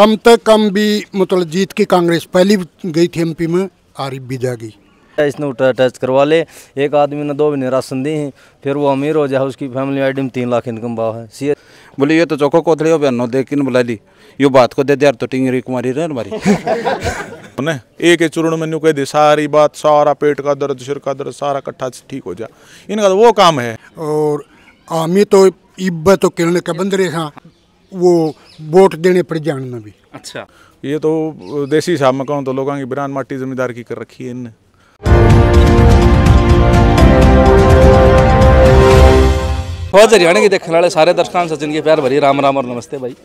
कम से कम भी मतलब जीत की कांग्रेस पहली गई थी एमपी में आरिफ भी जागी इसने उठा अटैच करवा ले एक आदमी ने दो महीने राशन दी फिर वो अमीर हो जाए उसकी फैमिली आइटम तीन लाख इनकम भाव है सी बोले ये तो चौको कोथली हो बहनों देखिन बुला ली यो बात को दे दे तो टिंगरी कुमारी रह हमारी ने एक चूर्ण में कह दे सारी बात सारा पेट का दर्द सिर का दर्द सारा कट्ठा ठीक हो जा इनका तो वो काम है और आमी तो इब्बा तो किरण के बंदरे हाँ वो वोट देने पड़ जाने में भी अच्छा ये तो देसी हिसाब में कहूँ तो लोगों की बिरान माटी जमींदार की कर रखी है इनने फौज हरियाणा की देखने वाले सारे दर्शकान सचिन के प्यार भरी राम राम और नमस्ते भाई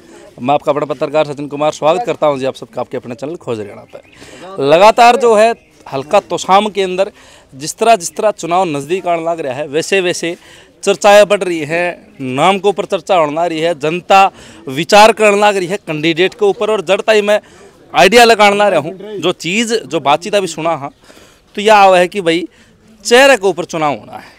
मैं आपका अपना पत्रकार सचिन कुमार स्वागत करता हूं जी आप सबका आपके अपने चैनल खोज हरियाणा पर लगातार जो है हल्का तोशाम के अंदर जिस तरह जिस तरह चुनाव नज़दीक आने लग रहा है वैसे वैसे चर्चाएं बढ़ रही है नाम के ऊपर चर्चा लग रही है जनता विचार करने लग रही है कैंडिडेट के ऊपर और जड़ता ही मैं आइडिया लगाने लग रहा हूँ जो चीज़ जो बातचीत अभी सुना हाँ तो यह आवा है कि भाई चेहरे के ऊपर चुनाव होना है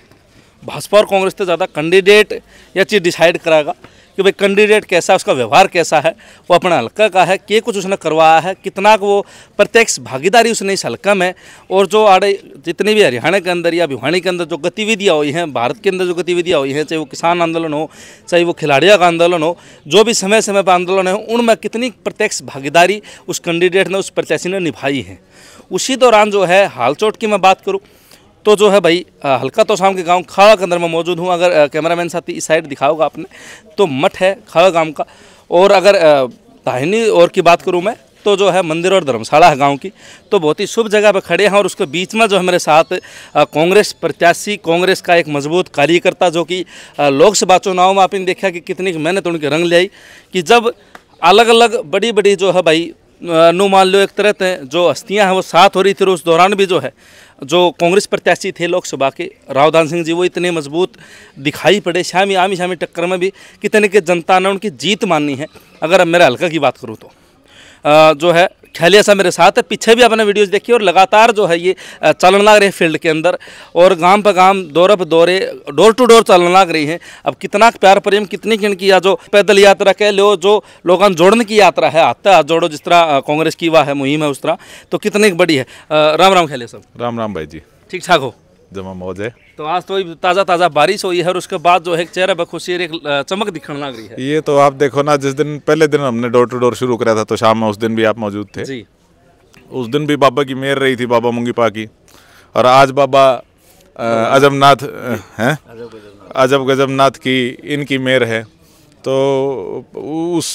भाजपा और कांग्रेस तो ज़्यादा कैंडिडेट यह चीज़ डिसाइड कराएगा कि भाई कैंडिडेट कैसा है उसका व्यवहार कैसा है वो अपना हल्का का है क्या कुछ उसने करवाया है कितना वो प्रत्यक्ष भागीदारी उसने इस हल्का में और जो आड़े जितने भी हरियाणा के अंदर या भिवानी के अंदर जो गतिविधियाँ हुई हैं भारत के अंदर जो गतिविधियाँ हुई हैं चाहे वो किसान आंदोलन हो चाहे वो खिलाड़ियों का आंदोलन हो जो भी समय समय पर आंदोलन है उनमें कितनी प्रत्यक्ष भागीदारी उस कैंडिडेट ने उस प्रत्याशी ने निभाई है उसी दौरान जो है हालचोट की मैं बात करूँ तो जो है भाई हल्का तो शाम के गांव खाड़ा के अंदर मैं मौजूद हूँ अगर कैमरामैन साथी इस साइड दिखाओगा आपने तो मठ है खाड़ा गांव का और अगर दाहिनी और की बात करूँ मैं तो जो है मंदिर और धर्मशाला है गाँव की तो बहुत ही शुभ जगह पर खड़े हैं और उसके बीच में जो है मेरे साथ कांग्रेस प्रत्याशी कांग्रेस का एक मजबूत कार्यकर्ता जो कि लोकसभा चुनाव में आपने देखा कि कितनी मेहनत उनकी रंग लियाई कि जब अलग अलग बड़ी बड़ी जो है भाई नो मान लो एक तरह से जो हस्तियां हैं वो साथ हो रही थी और उस दौरान भी जो है जो कांग्रेस प्रत्याशी थे लोकसभा के रावधान सिंह जी वो इतने मजबूत दिखाई पड़े शामी आमी शामी टक्कर में भी कितने के जनता ने उनकी जीत माननी है अगर अब मेरे हल्का की बात करूँ तो जो है ठहलिया सा मेरे साथ है पीछे भी आपने वीडियोज़ देखी और लगातार जो है ये चलन लग रहे फील्ड के अंदर और गांव पर गांव दौरे पर दौरे डोर टू डोर चलन लग रही हैं अब कितना प्यार प्रेम कितनी किन की या जो पैदल यात्रा कह लो जो लोग जोड़ने की यात्रा है आता हाथ जोड़ो जिस तरह कांग्रेस की वाह है मुहिम है उस तरह तो कितनी बड़ी है राम राम खेले साहब राम राम भाई जी ठीक ठाक हो जमा मौज है तो आज तो ताज़ा ताज़ा बारिश हुई है और उसके बाद जो है चेहरा बखुशी एक चमक दिखने लग रही है ये तो आप देखो ना जिस दिन पहले दिन हमने डोर टू डोर शुरू कराया था तो शाम में उस दिन भी आप मौजूद थे जी उस दिन भी बाबा की मेयर रही थी बाबा मुंगीपा की और आज बाबा अजमनाथ हैं अजब गजबनाथ की इनकी मेयर है तो उस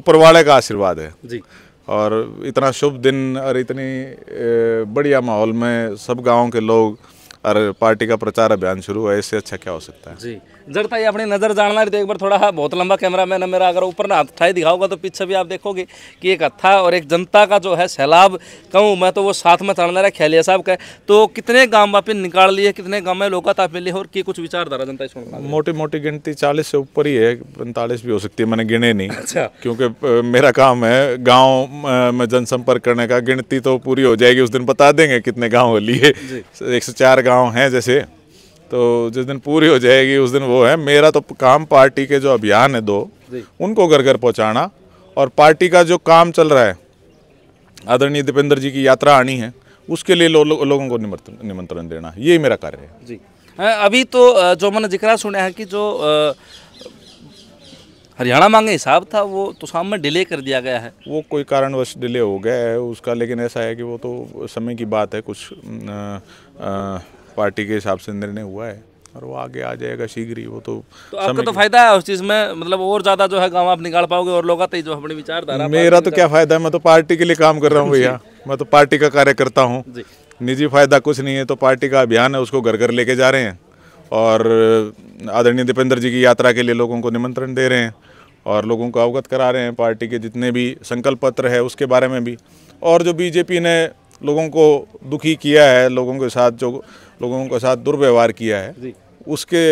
ऊपर वाले का आशीर्वाद है जी और इतना शुभ दिन और इतनी बढ़िया माहौल में सब गांव के लोग और पार्टी का प्रचार अभियान शुरू हुआ इससे अच्छा क्या हो सकता है जी जड़ता ही अपनी नज़र जानना तो एक बार थोड़ा बहुत लंबा कैमरा मैन मेरा अगर ऊपर ना हथाई दिखाऊंगा तो पीछे भी आप देखोगे कि एक हत्था और एक जनता का जो है सैलाब कहूँ मैं तो वो साथ में चढ़ना रहा खैलिया साहब का तो कितने गाँव वापिस निकाल लिए कितने गाँव में लोकाता मिले और की कुछ विचारधारा जनता इसमें मोटी मोटी गिनती चालीस से ऊपर ही है पैंतालीस भी हो सकती है मैंने गिने नहीं अच्छा क्योंकि मेरा काम है गाँव में जनसंपर्क करने का गिनती तो पूरी हो जाएगी उस दिन बता देंगे कितने गाँव लिए एक सौ चार गांव हैं जैसे तो जिस दिन पूरी हो जाएगी उस दिन वो है मेरा तो काम पार्टी के जो अभियान है दो उनको घर घर पहुंचाना और पार्टी का जो काम चल रहा है आदरणीय दीपेंद्र जी की यात्रा आनी है उसके लिए लो, लो, लोगों को निमंत्रण देना यही मेरा कार्य है जी अभी तो जो मैंने जिक्र सुना है कि जो हरियाणा मांगे हिसाब था वो तो शाम में डिले कर दिया गया है वो कोई कारणवश डिले हो गया है उसका लेकिन ऐसा है कि वो तो समय की बात है कुछ आ, आ, पार्टी के हिसाब से निर्णय हुआ है और वो आगे आ जाएगा शीघ्र ही वो तो तो आपका तो फायदा है उस चीज में मतलब और ज्यादा जो है गाँव आप निकाल पाओगे और लोग आते जो अपने विचारधारा मेरा तो क्या फायदा है मैं तो पार्टी के लिए काम कर रहा हूँ भैया मैं तो पार्टी का कार्यकर्ता हूँ निजी फायदा कुछ नहीं है तो पार्टी का अभियान है उसको घर घर लेके जा रहे हैं और आदरणीय दीपेंद्र जी की यात्रा के लिए लोगों को निमंत्रण दे रहे हैं और लोगों को अवगत करा रहे हैं पार्टी के जितने भी संकल्प पत्र है उसके बारे में भी और जो बीजेपी ने लोगों को दुखी किया है लोगों के साथ जो लोगों के साथ दुर्व्यवहार किया है उसके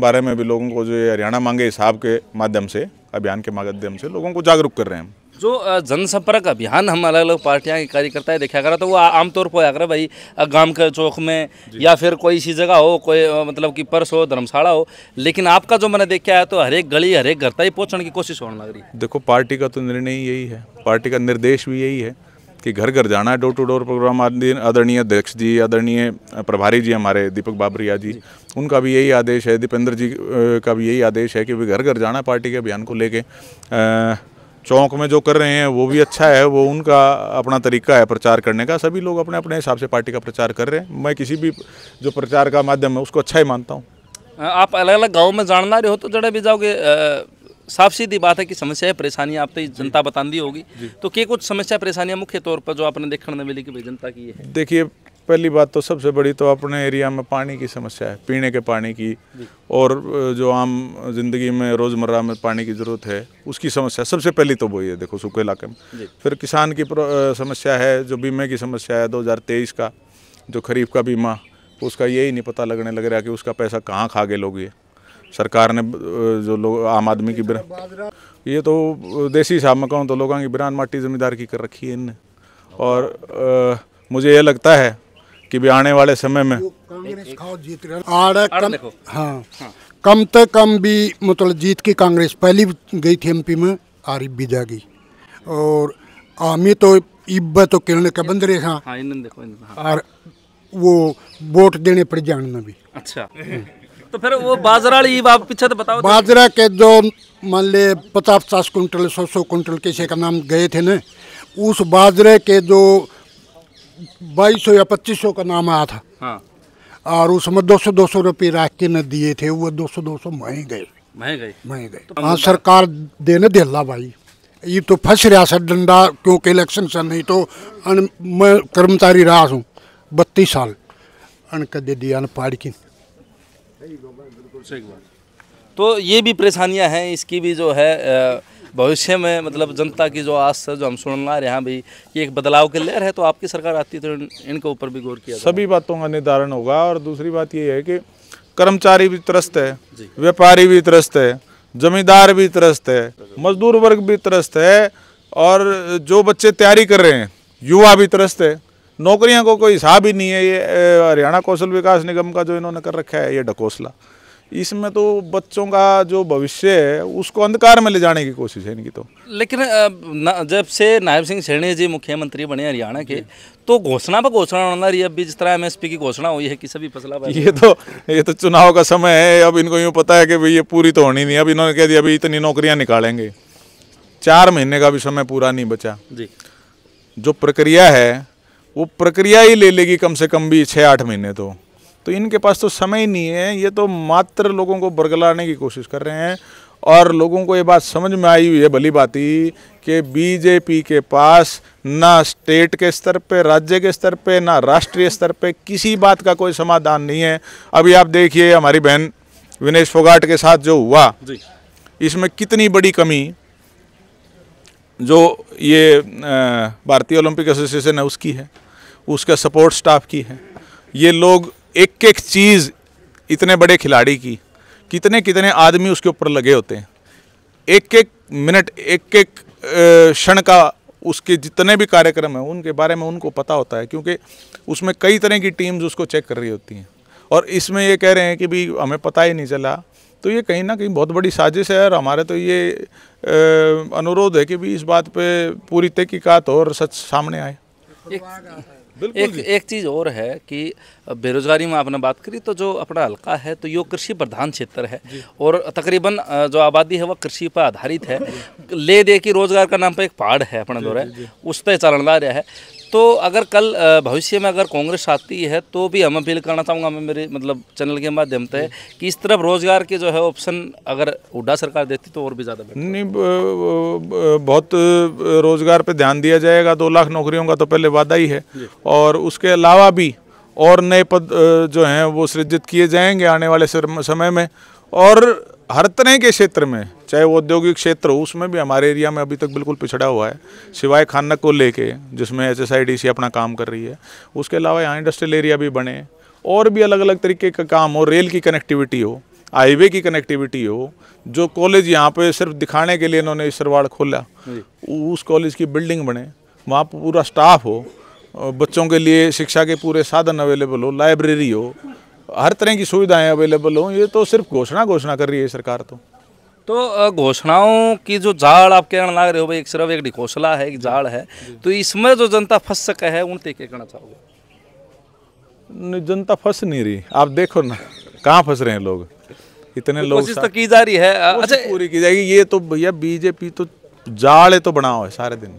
बारे में भी लोगों को जो हरियाणा मांगे हिसाब के माध्यम से अभियान के माध्यम से लोगों को जागरूक कर रहे हैं जो जनसंपर्क अभियान हम अलग अलग पार्टियाँ के कार्यकर्ता देखा करा तो वो आमतौर पर आकर भाई गांव के चौक में या फिर कोई सी जगह हो कोई मतलब कि पर्स हो धर्मशाला हो लेकिन आपका जो मैंने देखा है तो हर एक गली हर एक घर तक ही पहुँचने की कोशिश होने लग रही है देखो पार्टी का तो निर्णय यही है पार्टी का निर्देश भी यही है कि घर घर जाना है डोर टू डोर प्रोग्राम आदरणीय अध्यक्ष जी आदरणीय प्रभारी जी हमारे दीपक बाबरिया जी उनका भी यही आदेश है दीपेंद्र जी का भी यही आदेश है कि घर घर जाना है पार्टी के अभियान को लेके चौक में जो कर रहे हैं वो भी अच्छा है वो उनका अपना तरीका है प्रचार करने का सभी लोग अपने अपने हिसाब से पार्टी का प्रचार कर रहे हैं मैं किसी भी जो प्रचार का माध्यम है उसको अच्छा ही मानता हूँ आप अलग अलग गाँव में जानना रहे हो तो जड़े भी जाओगे साफ सीधी बात है कि समस्या परेशानियाँ आप तो जनता दी होगी तो क्या कुछ समस्या परेशानियाँ मुख्य तौर पर जो आपने देखने मिली कि भाई जनता की है देखिए पहली बात तो सबसे बड़ी तो अपने एरिया में पानी की समस्या है पीने के पानी की और जो आम जिंदगी में रोज़मर्रा में पानी की ज़रूरत है उसकी समस्या सबसे पहली तो वही है देखो सूखे इलाके में फिर किसान की समस्या है जो बीमे की समस्या है 2023 का जो खरीफ का बीमा उसका यही नहीं पता लगने लग रहा कि उसका पैसा कहाँ खा गए लोग ये सरकार ने जो लोग आम आदमी की ये तो देसी हिसाब में कहूँ तो लोगों की बिरान माटी ज़मींदार की कर रखी है इनने और आ, मुझे ये लगता है कि भी आने वाले समय में आड़ कम हाँ।, हाँ कम से कम भी मतलब जीत की कांग्रेस पहली गई थी एमपी में आरिफ भी जागी और आमी तो इब तो किरण का बंद रहे हाँ और वो वोट देने पड़ जान भी अच्छा हम्म। तो फिर वो बाजरा ईब बाप पीछे तो बताओ तो। बाजरा के जो मान ले पचास पचास कुंटल सौ सौ कुंटल किसी का नाम गए थे ना उस बाजरे के जो बाईस सौ या पच्चीस सौ का नाम आया था हाँ। और उसमें दो सौ दो सौ रुपये राख के न दिए थे वो दो सौ दो सौ महंगे गए महंगे गए तो हाँ सरकार देने देला भाई ये तो फंस रहा सर डंडा क्योंकि इलेक्शन से नहीं तो मैं कर्मचारी रहा हूँ बत्तीस साल अनक दे दिया अन की सही बात तो ये भी परेशानियां हैं इसकी भी जो है भविष्य में मतलब जनता की जो आस है जो हम सुन रहे हैं भाई ये एक बदलाव की लहर है तो आपकी सरकार आती तो इनके ऊपर भी गौर किया सभी बातों का निर्धारण होगा और दूसरी बात ये है कि कर्मचारी भी त्रस्त है व्यापारी भी त्रस्त है जमींदार भी त्रस्त है मजदूर वर्ग भी त्रस्त है और जो बच्चे तैयारी कर रहे हैं युवा भी त्रस्त है नौकरियां को कोई हिसाब ही नहीं है ये हरियाणा कौशल विकास निगम का जो इन्होंने कर रखा है ये ढकोसला इसमें तो बच्चों का जो भविष्य है उसको अंधकार में ले जाने की कोशिश है इनकी तो लेकिन जब से नायब सिंह सैनी जी मुख्यमंत्री बने हरियाणा के तो घोषणा पर घोषणा होना रही अभी भी जिस तरह एमएसपी की घोषणा हुई है कि सभी फसल ये तो ये तो चुनाव का समय है अब इनको यूँ पता है कि भाई ये पूरी तो होनी नहीं अब इन्होंने कह दिया अभी इतनी नौकरियाँ निकालेंगे चार महीने का भी समय पूरा नहीं बचा जी जो प्रक्रिया है वो प्रक्रिया ही ले लेगी कम से कम भी छः आठ महीने तो तो इनके पास तो समय ही नहीं है ये तो मात्र लोगों को बरगलाने की कोशिश कर रहे हैं और लोगों को ये बात समझ में आई हुई है भली बात ही कि बीजेपी के पास ना स्टेट के स्तर पे राज्य के स्तर पे ना राष्ट्रीय स्तर पे किसी बात का कोई समाधान नहीं है अभी आप देखिए हमारी बहन विनेश फोगाट के साथ जो हुआ इसमें कितनी बड़ी कमी जो ये भारतीय ओलंपिक एसोसिएशन है उसकी है उसके सपोर्ट स्टाफ की है ये लोग एक एक चीज़ इतने बड़े खिलाड़ी की कितने कितने आदमी उसके ऊपर लगे होते हैं एक एक मिनट एक एक क्षण का उसके जितने भी कार्यक्रम हैं उनके बारे में उनको पता होता है क्योंकि उसमें कई तरह की टीम्स उसको चेक कर रही होती हैं और इसमें ये कह रहे हैं कि भाई हमें पता ही नहीं चला तो ये कहीं ना कहीं बहुत बड़ी साजिश है और हमारे तो ये अनुरोध है कि भी इस बात पे पूरी तहकीक़त और सच सामने आए एक एक चीज़ और है कि बेरोजगारी में आपने बात करी तो जो अपना हल्का है तो ये कृषि प्रधान क्षेत्र है और तकरीबन जो आबादी है वह कृषि पर आधारित है ले दे की रोजगार का नाम पर एक पहाड़ है अपना दौर है उस पर चालनदार है तो अगर कल भविष्य में अगर कांग्रेस आती है तो भी हम अपील करना चाहूँगा मैं मेरे मतलब चैनल के माध्यम से कि इस तरफ रोजगार के जो है ऑप्शन अगर उड्डा सरकार देती तो और भी ज़्यादा नहीं बहुत रोजगार पे ध्यान दिया जाएगा दो लाख नौकरियों का तो पहले वादा ही है और उसके अलावा भी और नए पद जो हैं वो सृजित किए जाएंगे आने वाले समय में और हर तरह के क्षेत्र में चाहे वो औद्योगिक क्षेत्र हो उसमें भी हमारे एरिया में अभी तक बिल्कुल पिछड़ा हुआ है सिवाय खानक को लेके जिसमें एच एस अपना काम कर रही है उसके अलावा यहाँ इंडस्ट्रियल एरिया भी बने और भी अलग अलग तरीके का काम हो रेल की कनेक्टिविटी हो हाईवे की कनेक्टिविटी हो जो कॉलेज यहाँ पे सिर्फ दिखाने के लिए इन्होंने सरवाड़ खोला उस कॉलेज की बिल्डिंग बने वहाँ पूरा स्टाफ हो बच्चों के लिए शिक्षा के पूरे साधन अवेलेबल हो लाइब्रेरी हो हर तरह की सुविधाएं अवेलेबल हो ये तो सिर्फ घोषणा घोषणा कर रही है सरकार तो तो घोषणाओं की जो जाड़ आप कहना लाग रहे हो भाई एक सिर्फ एक ढिकोसला है एक जाड़ है तो इसमें जो जनता फंस सके है उनते क्या कहना चाहोगे नहीं जनता फंस नहीं रही आप देखो ना कहाँ फंस रहे हैं लोग इतने तो लोग कोशिश तो की जा रही है अच्छा पूरी की जाएगी ये तो भैया बीजेपी तो जाड़े तो बनाओ है सारे दिन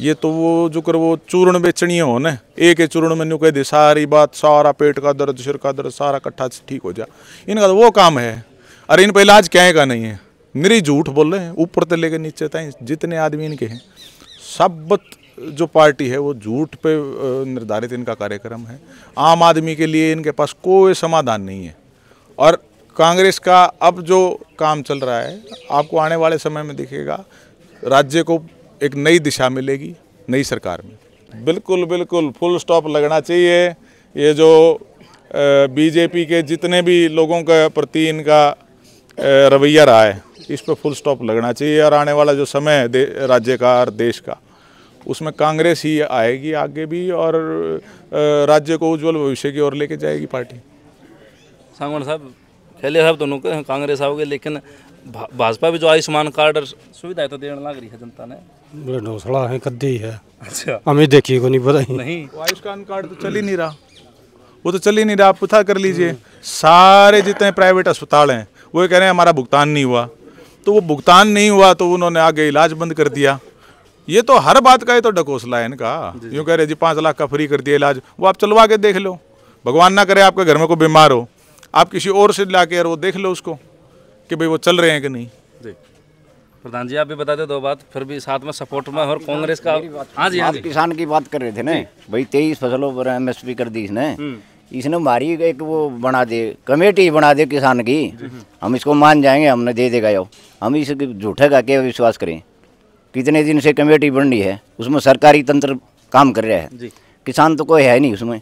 ये तो वो जो कर वो चूर्ण बेचनी हो ना एक ही चूर्ण में कह दे सारी बात सारा पेट का दर्द सिर का दर्द सारा कट्ठा ठीक हो जा इनका तो वो काम है अरे इन पर इलाज क्या का नहीं है निरी झूठ बोल रहे हैं ऊपर से लेकर नीचे तय जितने आदमी इनके हैं सब जो पार्टी है वो झूठ पे निर्धारित इनका कार्यक्रम है आम आदमी के लिए इनके पास कोई समाधान नहीं है और कांग्रेस का अब जो काम चल रहा है आपको आने वाले समय में दिखेगा राज्य को एक नई दिशा मिलेगी नई सरकार में बिल्कुल बिल्कुल फुल स्टॉप लगना चाहिए ये जो बीजेपी के जितने भी लोगों के प्रति इनका रवैया रहा है इस पर फुल स्टॉप लगना चाहिए और आने वाला जो समय है दे, राज्य का और देश का उसमें कांग्रेस ही आएगी आगे भी और राज्य को उज्जवल भविष्य की ओर लेके जाएगी पार्टी सांगवान साहब खेले साहब दोनों के कांग्रेस आओगे लेकिन भाजपा भी जो आयुष्मान कार्ड सुविधा तो देने लग रही है जनता ने बड़े ढोसड़ा है कद्दी है अच्छा हमें देखिए को नहीं पता नहीं आयुष्मान कार्ड तो चल ही नहीं रहा वो तो चल ही नहीं रहा आप पता कर लीजिए सारे जितने प्राइवेट अस्पताल हैं वो कह रहे हैं हमारा भुगतान नहीं हुआ तो वो भुगतान नहीं हुआ तो उन्होंने आगे इलाज बंद कर दिया ये तो हर बात का ये तो डकोसला है इनका यूँ कह रहे जी पाँच लाख का फ्री कर दिया इलाज वो आप चलवा के देख लो भगवान ना करे आपके घर में कोई बीमार हो आप किसी और से ला यार वो देख लो उसको कि भाई वो चल रहे हैं कि नहीं प्रधान जी आप भी बता दो दो बात फिर भी साथ में सपोर्ट में और कांग्रेस का हाँ जी हाँ जी किसान की बात कर रहे थे ना भाई तेईस फसलों पर एम एस पी कर दी इसने हम्म। इसने हमारी एक वो बना दे कमेटी बना दे किसान की हम इसको मान जाएंगे हमने दे देगा यो हम इस झूठे का क्या विश्वास करें कितने दिन से कमेटी बन रही है उसमें सरकारी तंत्र काम कर रहा है किसान तो कोई है नहीं उसमें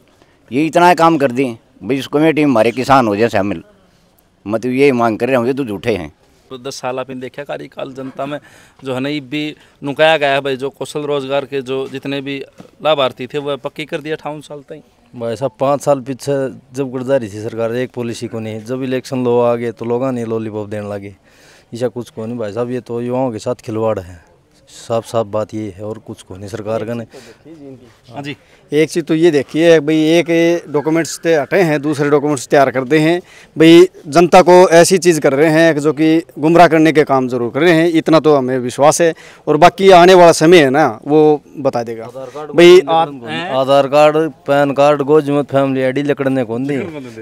ये इतना काम कर दी भाई इस कमेटी में हमारे किसान हो जाए शामिल मतलब ये मांग कर रहे हैं ये तो झूठे हैं तो दस साल आपने देखा कार्यकाल जनता में जो है ना ये भी नुकाया गया है भाई जो कौशल रोजगार के जो जितने भी लाभार्थी थे वह पक्की कर दिया अठावन साल तक भाई साहब पाँच साल पीछे जब रही थी सरकार एक पॉलिसी को नहीं जब इलेक्शन लो आ गए तो लोग नहीं लॉलीपॉप देने लगे ऐसा कुछ को नहीं भाई साहब ये तो युवाओं के साथ खिलवाड़ है साफ साफ बात ये है और कुछ को नहीं सरकार का नहीं तो हाँ जी एक चीज़ तो ये देखिए भाई एक डॉक्यूमेंट्स से हटे हैं दूसरे डॉक्यूमेंट्स तैयार करते हैं भाई जनता को ऐसी चीज़ कर रहे हैं जो कि गुमराह करने के काम जरूर कर रहे हैं इतना तो हमें विश्वास है और बाकी आने वाला समय है ना वो बता देगा भाई आधार कार्ड पैन कार्ड जो फैमिली आई डी लकड़ने को दी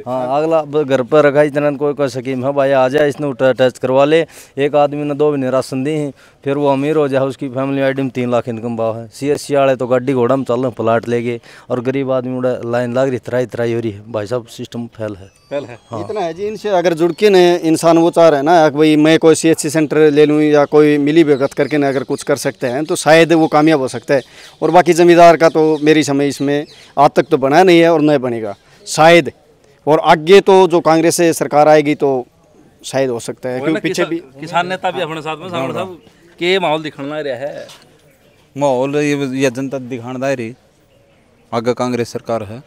हाँ अगला घर पर रखा इतना कोई कोई स्कीम है भाई आ जाए इसने टेस्ट करवा ले एक आदमी ने दो भी राशन दी फिर वो अमीर हो जाए उसकी फैमिली आईडी में तीन लाख इनकम भाव है सी एस सी वाले तो गाड़ी घोड़ा में चल रहे प्लाट ले गए और गरीब आदमी उड़ा लाइन लाग रही तराई तराई हो रही है भाई साहब सिस्टम फैल है फैल है हाँ। इतना है जी इनसे अगर जुड़ के न इंसान वो चाह रहे हैं ना भाई मैं कोई सी एस सी सेंटर ले लूँ या कोई मिली भगत करके ना अगर कुछ कर सकते हैं तो शायद वो कामयाब हो सकता है और बाकी ज़मींदार का तो मेरी समय इसमें आज तक तो बना नहीं है और न बनेगा शायद और आगे तो जो कांग्रेस से सरकार आएगी तो शायद हो सकता है क्योंकि पीछे भी किसान नेता भी अपने साथ में हाँ। साहब केह् माहौल दिक्खन लाई रेहा है माहौल यह जनता दिखाने लाई रही आगे कांग्रेस सरकार है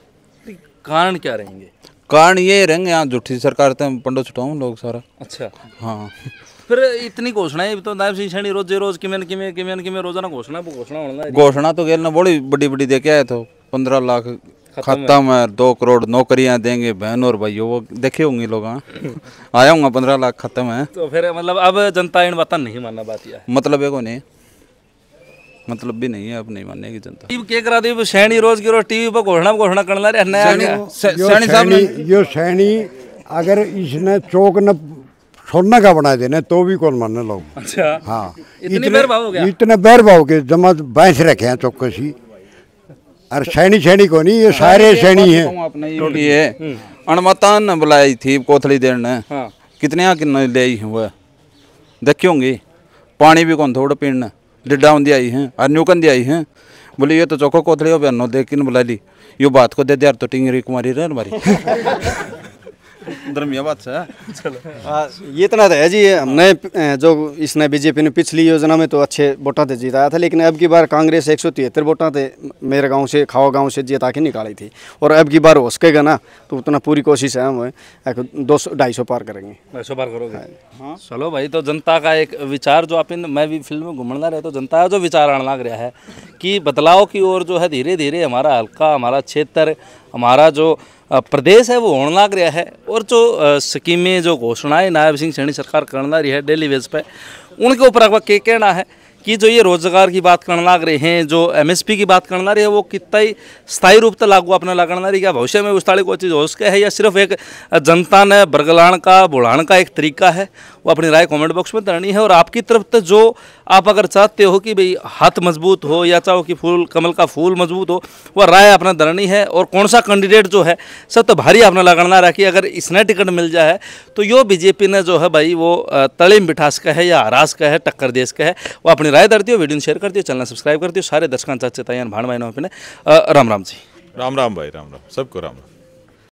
कारण क्या रहेंगे कारण ये रहेंगे यहाँ झूठी सरकार तो पंडो छुटाऊँ लोग सारा अच्छा हाँ फिर इतनी घोषणाएं तो नायब सिंह सैनी रोजे रोज किमें किमें किमें किमें रोजाना घोषणा घोषणा होना घोषणा तो खेलना बड़ी बड़ी बड़ी देखे आए तो पंद्रह लाख खत्म है दो करोड़ नौकरियां देंगे बहन और भाइयों वो देखे होंगे लोग हाँ। आया हूँ पंद्रह लाख खत्म है तो फिर मतलब अब जनता इन वतन नहीं मानना बात यह मतलब एक नहीं मतलब भी नहीं है अब नहीं मानने की जनता के करा दी सैनी रोज की रोज टीवी पर घोषणा घोषणा कर ला रहे सैनी यो सैनी अगर इसने चौक न सोने का बना देना तो भी कौन मानने लोग अच्छा हाँ इतने बैर भाव इतने बैर भाव के जमा बैंस रखे हैं चौकसी अरे सैनी सैनी को नहीं ये सारे सैनी हाँ, है टोटी हम्म। ने बुलाई थी कोथली देर ने हाँ। कितने किन्ने ले आई हुआ देखी होंगी पानी भी कौन थोड़ा पीने लिड्डा उन आई हैं और न्यूकन दी आई हैं बोली ये तो चौको कोथली हो बहनों देख किन बुला ली यो बात को दे दिया तो टिंगरी कुमारी रह हमारी धर्मियाबाद से ये इतना तो है जी हमने जो इसने बीजेपी ने पिछली योजना में तो अच्छे वोटा थे तो जिताया था लेकिन अब की बार कांग्रेस एक सौ तिहत्तर वोटा थे तो मेरे गांव से खाओ गांव से जिता के निकाली थी और अब की बार हो सकेगा ना तो उतना पूरी कोशिश है हम दो सौ ढाई सौ पार करेंगे ढाई सौ पार करोगे हाँ, हाँ। चलो भाई तो जनता का एक विचार जो आप मैं भी फिल्म में घूमना रहे तो जनता का जो विचार आने लग रहा है कि बदलाव की ओर जो है धीरे धीरे हमारा हल्का हमारा क्षेत्र हमारा जो प्रदेश है वो होने लग रहा है और जो स्कीमें जो घोषणाएं नायब सिंह सैनी सरकार कर रही है डेली बेस पर उनके ऊपर अगवा के कहना है कि जो ये रोजगार की बात करना लग रहे हैं जो एमएसपी की बात करना रही है वो कितना ही स्थायी रूप से लागू अपने लगना रही क्या भविष्य में उस तारीख को चीज़ हो सके है या सिर्फ एक जनता ने बरगलाण का बुढ़ान का एक तरीका है अपनी राय कमेंट बॉक्स में तरनी है और आपकी तरफ तक जो आप अगर चाहते हो कि भाई हाथ मजबूत हो या चाहो कि फूल कमल का फूल मजबूत हो वह राय अपना धरनी है और कौन सा कैंडिडेट जो है सब तो भारी अपना रहा कि अगर इसने टिकट मिल जाए तो यो बीजेपी ने जो है भाई वो तलेम बिठास का है या आरास का है टक्कर देश का है वो अपनी राय दर दियो वीडियो शेयर कर दियो चैनल सब्सक्राइब कर दियो सारे दर्शकों चाचे तैयार भाण भाई ने राम राम जी राम राम भाई राम राम सबको राम राम